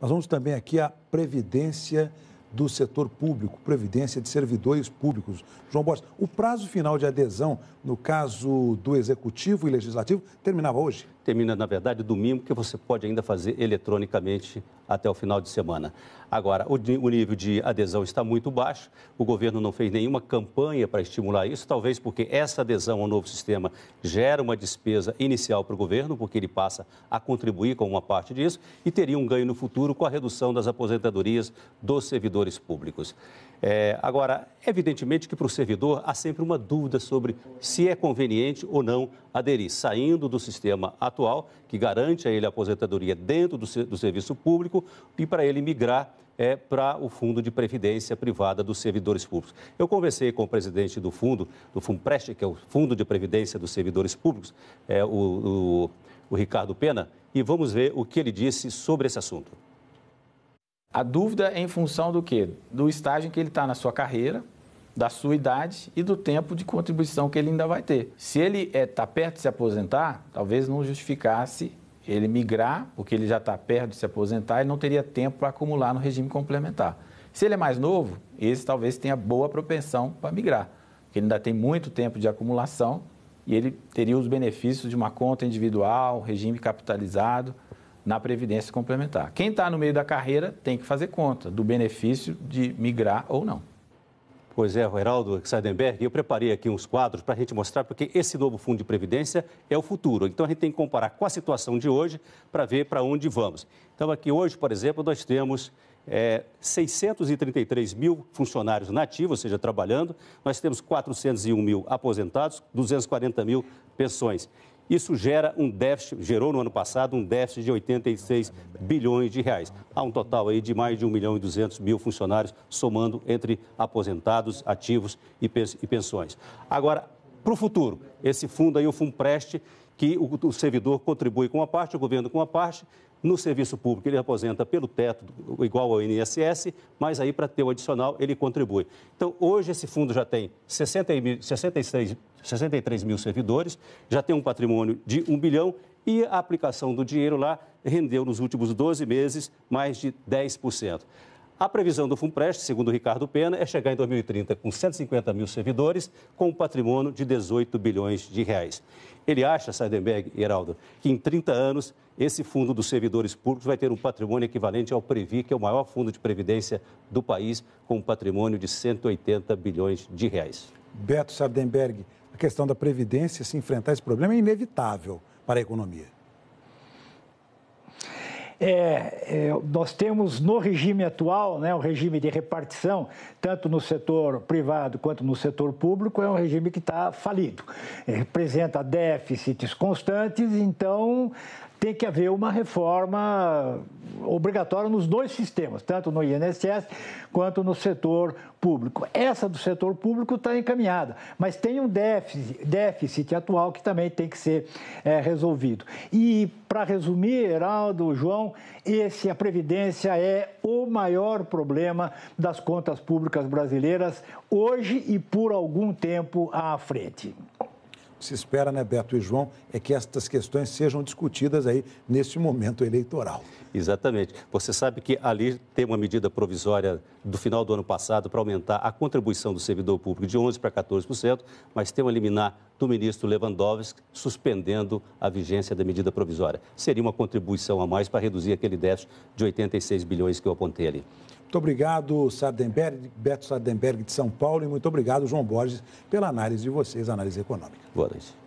Nós vamos também aqui à previdência do setor público, previdência de servidores públicos. João Borges, o prazo final de adesão, no caso do Executivo e Legislativo, terminava hoje? termina, na verdade, domingo, que você pode ainda fazer eletronicamente até o final de semana. Agora, o, o nível de adesão está muito baixo, o governo não fez nenhuma campanha para estimular isso, talvez porque essa adesão ao novo sistema gera uma despesa inicial para o governo, porque ele passa a contribuir com uma parte disso e teria um ganho no futuro com a redução das aposentadorias dos servidores públicos. É, agora, evidentemente que para o servidor há sempre uma dúvida sobre se é conveniente ou não aderir, saindo do sistema atual que garante a ele a aposentadoria dentro do, do serviço público e para ele migrar é, para o Fundo de Previdência Privada dos Servidores Públicos. Eu conversei com o presidente do fundo, do FUNPREST, que é o Fundo de Previdência dos Servidores Públicos, é, o, o, o Ricardo Pena, e vamos ver o que ele disse sobre esse assunto. A dúvida é em função do quê? Do estágio em que ele está na sua carreira, da sua idade e do tempo de contribuição que ele ainda vai ter. Se ele está eh, é, perto de se aposentar, talvez não justificasse ele migrar, porque ele já está perto de se aposentar, e não teria tempo para acumular no regime complementar. Se ele é mais novo, esse talvez tenha boa propensão para migrar, porque ele ainda tem muito tempo de acumulação e ele teria os benefícios de uma conta individual, regime capitalizado na previdência complementar. Quem está no meio da carreira tem que fazer conta do benefício de migrar ou não. Pois é, Heraldo Seidenberg, eu preparei aqui uns quadros para a gente mostrar, porque esse novo fundo de previdência é o futuro. Então a gente tem que comparar com a situação de hoje para ver para onde vamos. Então aqui hoje, por exemplo, nós temos é, 633 mil funcionários nativos, ou seja, trabalhando. Nós temos 401 mil aposentados, 240 mil pensões. Isso gera um déficit, gerou no ano passado um déficit de 86 bilhões de reais. Há um total aí de mais de 1 milhão e 200 mil funcionários, somando entre aposentados, ativos e pensões. Agora, para o futuro. Esse fundo aí, o Funpreste, que o, o servidor contribui com uma parte, o governo com uma parte, no serviço público, ele aposenta pelo teto, igual ao INSS, mas aí para ter o adicional, ele contribui. Então, hoje esse fundo já tem 60 mil, 66, 63 mil servidores, já tem um patrimônio de 1 bilhão e a aplicação do dinheiro lá rendeu nos últimos 12 meses mais de 10%. A previsão do FUNPREST, segundo Ricardo Pena, é chegar em 2030 com 150 mil servidores, com um patrimônio de 18 bilhões de reais. Ele acha, Seidenberg e Heraldo, que em 30 anos esse fundo dos servidores públicos vai ter um patrimônio equivalente ao Previ, que é o maior fundo de previdência do país, com um patrimônio de 180 bilhões de reais. Beto Sardenberg, a questão da previdência, se enfrentar esse problema é inevitável para a economia. É, é, nós temos no regime atual, né, o regime de repartição, tanto no setor privado quanto no setor público, é um regime que está falido. É, representa déficits constantes, então tem que haver uma reforma obrigatório nos dois sistemas, tanto no INSS quanto no setor público. Essa do setor público está encaminhada, mas tem um déficit, déficit, atual que também tem que ser é, resolvido. E, para resumir, Heraldo, João, esse, a Previdência é o maior problema das contas públicas brasileiras hoje e por algum tempo à frente se espera, né, Beto e João, é que estas questões sejam discutidas aí neste momento eleitoral. Exatamente. Você sabe que ali tem uma medida provisória do final do ano passado para aumentar a contribuição do servidor público de 11% para 14%, mas tem uma liminar do ministro Lewandowski suspendendo a vigência da medida provisória. Seria uma contribuição a mais para reduzir aquele déficit de 86 bilhões que eu apontei ali. Muito obrigado, Sardenberg, Beto Sardenberg de São Paulo, e muito obrigado, João Borges, pela análise de vocês, análise econômica. Boa noite.